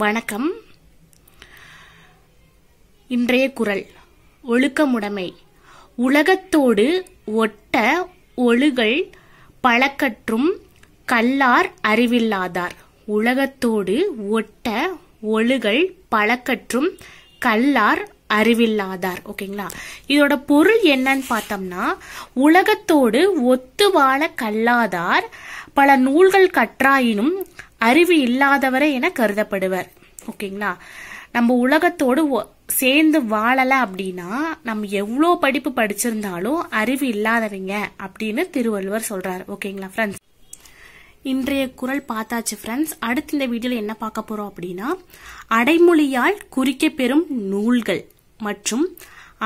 வணக்கம் இன்றைய குரல் ஒழுக்கமுடைமை உலகத்தோடு ஒட்ட ஒழுகல் பழக்கற்றும் கல்லார் அறிவில்லாதார் உலகத்தோடு ஒட்ட ஒழுகல் பழக்கற்றும் கல்லார் அறிவில்லாதார் ஓகேங்களா இதோட பொருள் என்னன்னு பார்த்தோம்னா உலகத்தோடு ஒத்து வாழ கல்லாதார் பல நூல்கள் கற்றாயினும் அறிவு இல்லாதவரை என கருதப்படுவர் ஓகேங்களா நம்ம உலகத்தோடு சேர்ந்து வாழலை அப்படின்னா நம்ம எவ்வளோ படிப்பு படிச்சிருந்தாலும் அறிவு இல்லாதவங்க அப்படின்னு திருவள்ளுவர் சொல்றாரு ஓகேங்களா ஃப்ரெண்ட்ஸ் இன்றைய குரல் பார்த்தாச்சு ஃப்ரெண்ட்ஸ் அடுத்த இந்த வீடியோவில் என்ன பார்க்க போறோம் அப்படின்னா அடைமொழியால் குறிக்க பெறும் நூல்கள் மற்றும்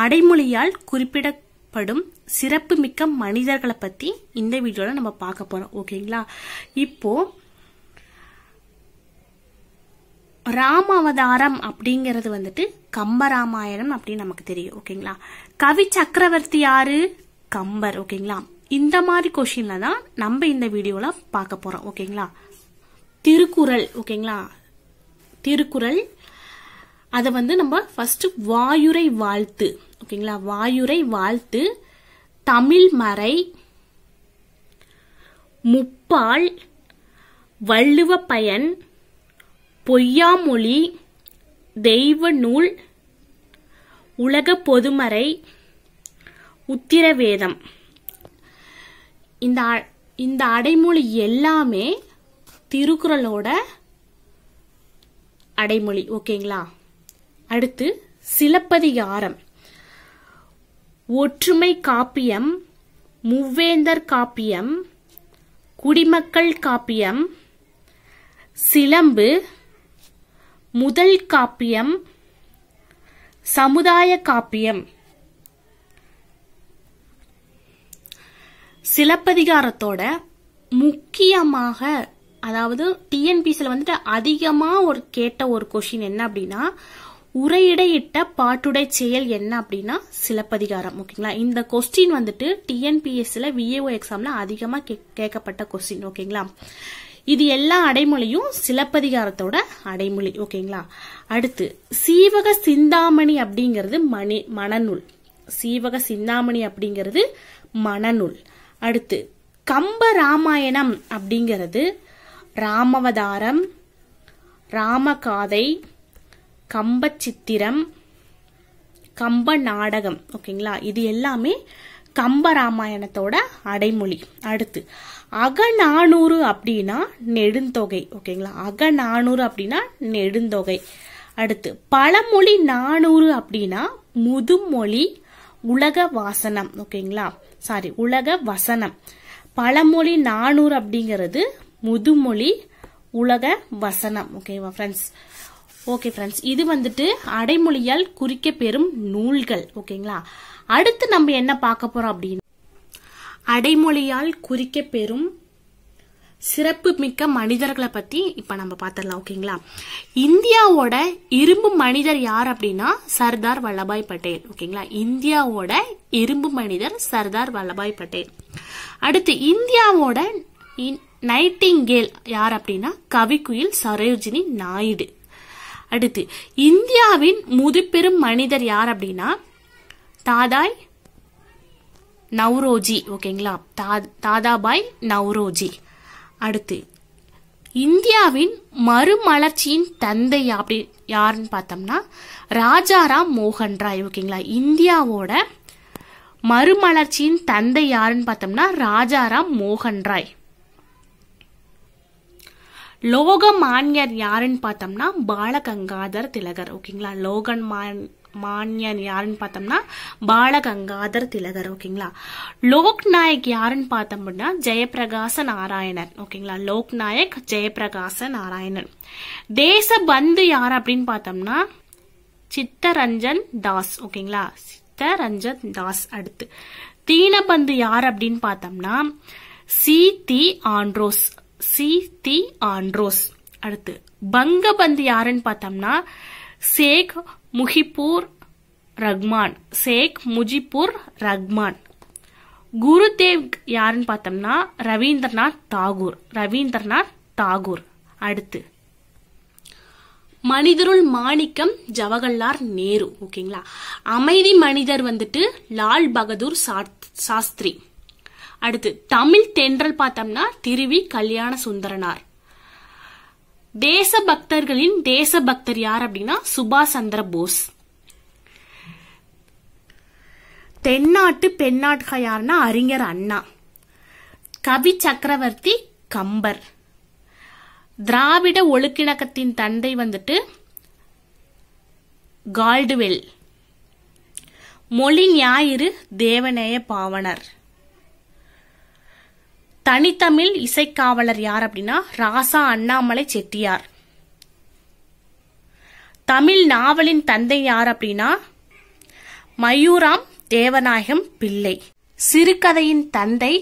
அடைமொழியால் குறிப்பிடப்படும் சிறப்பு மிக்க மனிதர்களை பத்தி இந்த வீடியோவில் நம்ம பார்க்க போறோம் ஓகேங்களா இப்போ ராம அவதாரம் அப்படிங்கிறது வந்துட்டு கம்பராமாயணம் அப்படின்னு நமக்கு தெரியும் ஓகேங்களா கவி சக்கரவர்த்தி யாரு கம்பர் ஓகேங்களா இந்த மாதிரி கொஷின்ல தான் நம்ம இந்த வீடியோல பார்க்க போறோம் ஓகேங்களா திருக்குறள் ஓகேங்களா திருக்குறள் அதை வந்து நம்ம ஃபர்ஸ்ட் வாயுரை வாழ்த்து ஓகேங்களா வாயுரை வாழ்த்து தமிழ் மறை முப்பால் வள்ளுவ பயன் பொய்யாமொழி தெய்வ நூல் உலக பொதுமறை உத்திரவேதம் இந்த இந்த அடைமொழி எல்லாமே திருக்குறளோட அடைமொழி ஓகேங்களா அடுத்து சிலப்பதிகாரம் ஒற்றுமை காப்பியம் முவ்வேந்தர் காப்பியம் குடிமக்கள் காப்பியம் சிலம்பு முதல் காப்பியம் சமுதாய காப்பியம் சிலப்பதிகாரத்தோட முக்கியமாக அதாவது டிஎன்பிசியில் வந்துட்டு அதிகமாக ஒரு கேட்ட ஒரு கொஷின் என்ன அப்படின்னா உரையிடையிட்ட பாட்டுடை செயல் என்ன அப்படின்னா சிலப்பதிகாரம் ஓகேங்களா இந்த கொஸ்டின் வந்துட்டு டிஎன்பிஎஸ்சியில் விஏஓ எக்ஸாமில் அதிகமாக கே கேட்கப்பட்ட கொஸ்டின் ஓகேங்களா இது எல்லா அடைமொழியும் சிலப்பதிகாரத்தோட அடைமொழி ஓகேங்களா அடுத்து சீவக சிந்தாமணி அப்படிங்கிறது மணி மணநூல் சீவக சிந்தாமணி அப்படிங்கிறது மணநூல் அடுத்து கம்ப ராமாயணம் அப்படிங்கிறது ராமவதாரம் ராமகாதை கம்பச்சித்திரம் கம்ப நாடகம் ஓகேங்களா இது எல்லாமே கம்பராமாயணத்தோட அடைமொழி அடுத்து அகநானூறு அப்படின்னா நெடுந்தொகை ஓகேங்களா அகநானூறு அப்படின்னா நெடுந்தொகை அடுத்து பழமொழி நானூறு அப்படின்னா முதுமொழி உலக வாசனம் ஓகேங்களா சாரி உலக வசனம் பழமொழி நானூறு அப்படிங்கிறது முதுமொழி உலக வசனம் ஓகேவா ஃப்ரெண்ட்ஸ் ஓகே ஃப்ரெண்ட்ஸ் இது வந்துட்டு அடைமொழியால் குறிக்க பெறும் நூல்கள் ஓகேங்களா அடுத்து நம்ம என்ன பார்க்க போறோம் அப்படின்னு அடைமொழியால் குறிக்க பெறும் சிறப்பு மிக்க மனிதர்களை பத்தி இப்ப நம்ம பார்த்துடலாம் ஓகேங்களா இந்தியாவோட இரும்பு மனிதர் யார் அப்படின்னா சர்தார் வல்லபாய் பட்டேல் ஓகேங்களா இந்தியாவோட இரும்பு மனிதர் சர்தார் வல்லபாய் பட்டேல் அடுத்து இந்தியாவோட நைட்டிங்கேல் யார் அப்படின்னா கவிக்குயில் சரோஜினி நாயுடு அடுத்து இந்தியாவின் முதுபெரும் மனிதர் யார் அப்படின்னா தாதாய் நவ்ரோஜி ஓகேங்களா தா தாதாபாய் நவ்ரோஜி அடுத்து இந்தியாவின் மறுமலர்ச்சியின் தந்தை அப்படி யாருன்னு பார்த்தோம்னா ராஜாராம் மோகன் ராய் ஓகேங்களா இந்தியாவோட மறுமலர்ச்சியின் தந்தை யாருன்னு பார்த்தோம்னா ராஜாராம் மோகன் ராய் லோகமான்யர் யாருன்னு பார்த்தோம்னா பாலகங்காதர் திலகர் ஓகேங்களா லோகன் மான் மான்யன் யாருன்னு பார்த்தோம்னா பாலகங்காதர் திலகர் ஓகேங்களா லோக்நாயக் யாருன்னு பார்த்தோம் அப்படின்னா ஜெயபிரகாச நாராயணன் ஓகேங்களா லோக்நாயக் ஜெயபிரகாச நாராயணன் பந்து யார் அப்படின்னு பார்த்தோம்னா சித்தரஞ்சன் தாஸ் ஓகேங்களா சித்தரஞ்சன் தாஸ் அடுத்து தீனபந்து யார் அப்படின்னு பார்த்தோம்னா சி தி ஆண்ட்ரோஸ் சி தி ஆண்ட்ரோஸ் அடுத்து பங்கபந்து யாருன்னு பார்த்தோம்னா சேக் முஹிப்பூர் ரஹ்மான் ஷேக் முஜிப்பூர் ரஹ்மான் குருதேவ் யாருன்னு பார்த்தோம்னா ரவீந்திரநாத் தாகூர் ரவீந்திரநாத் தாகூர் அடுத்து மனிதருள் மாணிக்கம் ஜவஹர்லால் நேரு ஓகேங்களா அமைதி மனிதர் வந்துட்டு லால் பகதூர் சாஸ்திரி அடுத்து தமிழ் தென்றல் பார்த்தோம்னா திருவி கல்யாண சுந்தரனார் தேச பக்தர்களின் தேச பக்தர் யார் அப்படின்னா சுபாஷ் சந்திர போஸ் தென்னாட்டு பெண்ணாட்கள் யாருன்னா அறிஞர் அண்ணா கவி சக்கரவர்த்தி கம்பர் திராவிட ஒழுக்கிணக்கத்தின் தந்தை வந்துட்டு கால்டுவெல் மொழி ஞாயிறு தேவநேய பாவனர் தனித்தமிழ் இசைக்காவலர் யார் அப்படின்னா ராசா அண்ணாமலை செட்டியார் தமிழ் நாவலின் தந்தை யார் அப்படின்னா மயூராம் தேவநாயகம் பிள்ளை சிறுகதையின் தந்தை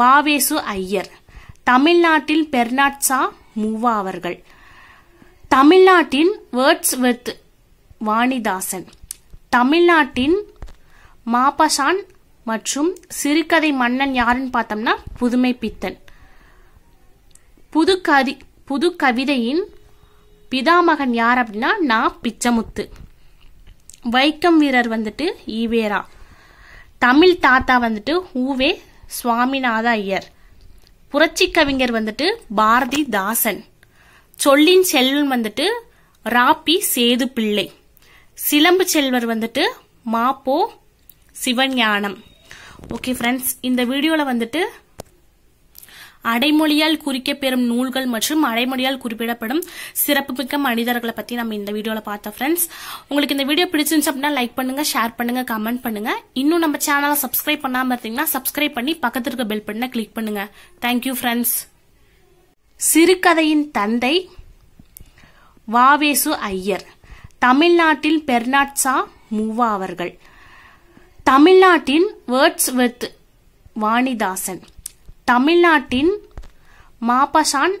வாவேசு ஐயர் தமிழ்நாட்டின் பெர்னாட்சா மூவா அவர்கள் தமிழ்நாட்டின் வேர்ட்ஸ் வித் வாணிதாசன் தமிழ்நாட்டின் மாபசான் மற்றும் சிறுகதை மன்னன் யாருன்னு பார்த்தோம்னா புதுமை பித்தன் புது கதி புது கவிதையின் பிதாமகன் யார் அப்படின்னா நான் பிச்சமுத்து வைக்கம் வீரர் வந்துட்டு ஈவேரா தமிழ் தாத்தா வந்துட்டு ஊவே சுவாமிநாத ஐயர் புரட்சி கவிஞர் வந்துட்டு பாரதி தாசன் சொல்லின் செல்வன் வந்துட்டு ராப்பி சேது பிள்ளை சிலம்பு செல்வர் வந்துட்டு மாப்போ சிவஞானம் ஓகே ஃப்ரெண்ட்ஸ் இந்த வீடியோவில் வந்துட்டு அடைமொழியால் குறிக்கப்பெறும் நூல்கள் மற்றும் அடைமொழியால் குறிப்பிடப்படும் சிறப்புமிக்க மனிதர்களை பற்றி நம்ம இந்த வீடியோவில் பார்த்தோம் ஃப்ரெண்ட்ஸ் உங்களுக்கு இந்த வீடியோ பிடிச்சிருந்து அப்படின்னா லைக் பண்ணுங்க ஷேர் பண்ணுங்க கமெண்ட் பண்ணுங்க இன்னும் நம்ம சேனலை சப்ஸ்கிரைப் பண்ணாமல் இருந்தீங்கன்னா சப்ஸ்கிரைப் பண்ணி பக்கத்து இருக்க பெல் பண்ணால் கிளிக் பண்ணுங்க தேங்க்யூ ஃப்ரெண்ட்ஸ் சிறுகதையின் தந்தை வாவேசு ஐயர் தமிழ்நாட்டில் பெர்னாட்சா மூவா அவர்கள் தமிழ்நாட்டின் வேர்ட்ஸ் வித் வாணிதாசன் தமிழ்நாட்டின் மாபசான்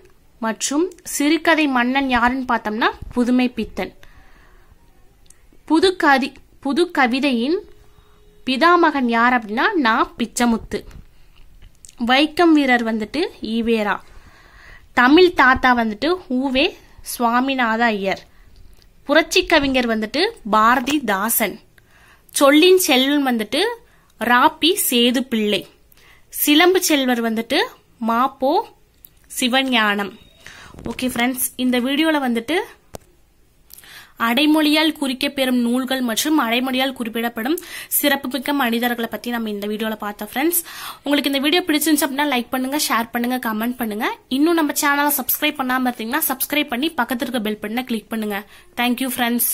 மற்றும் சிறுகதை மன்னன் யாருன்னு பார்த்தோம்னா புதுமை பித்தன் புது புது கவிதையின் பிதாமகன் யார் அப்படின்னா நான் பிச்சமுத்து வைக்கம் வீரர் வந்துட்டு ஈவேரா தமிழ் தாத்தா வந்துட்டு ஊவே சுவாமிநாத ஐயர் புரட்சி கவிஞர் வந்துட்டு பாரதி தாசன் சொல்லின் செல்வன் வந்துட்டு ராப்பி சேது பிள்ளை சிலம்பு செல்வர் வந்துட்டு மாப்போ சிவஞானம் ஓகே ஃப்ரெண்ட்ஸ் இந்த வீடியோவில் வந்துட்டு அடைமொழியால் குறிக்கப்பெறும் நூல்கள் மற்றும் அடைமொழியால் குறிப்பிடப்படும் சிறப்புமிக்க மனிதர்களை பற்றி நம்ம இந்த வீடியோவில் பார்த்தோம் ஃப்ரெண்ட்ஸ் உங்களுக்கு இந்த வீடியோ பிடிச்சிருந்துச்சு அப்படின்னா லைக் பண்ணுங்க ஷேர் பண்ணுங்க கமெண்ட் பண்ணுங்க இன்னும் நம்ம சேனலை சப்ஸ்கிரைப் பண்ணாமல் இருந்தீங்கன்னா சப்ஸ்கிரைப் பண்ணி பக்கத்துக்கு பெல் பட்டனை கிளிக் பண்ணுங்க தேங்க்யூ ஃப்ரெண்ட்ஸ்